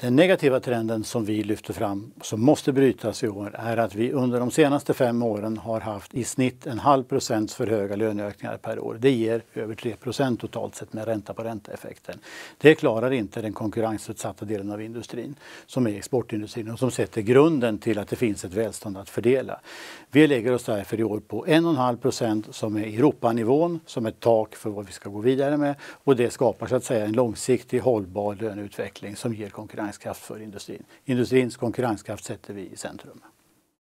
Den negativa trenden som vi lyfter fram, som måste brytas i år, är att vi under de senaste fem åren har haft i snitt en halv procents för höga löneökningar per år. Det ger över 3 procent totalt sett med ränta på ränta-effekten. Det klarar inte den konkurrensutsatta delen av industrin, som är exportindustrin och som sätter grunden till att det finns ett välstånd att fördela. Vi lägger oss därför i år på 1,5 procent som är Europanivån, som ett tak för vad vi ska gå vidare med och det skapar så att säga en långsiktig hållbar löneutveckling som ger konkurrens konkurrenskraft för industrin. Industrins konkurrenskraft sätter vi i centrum.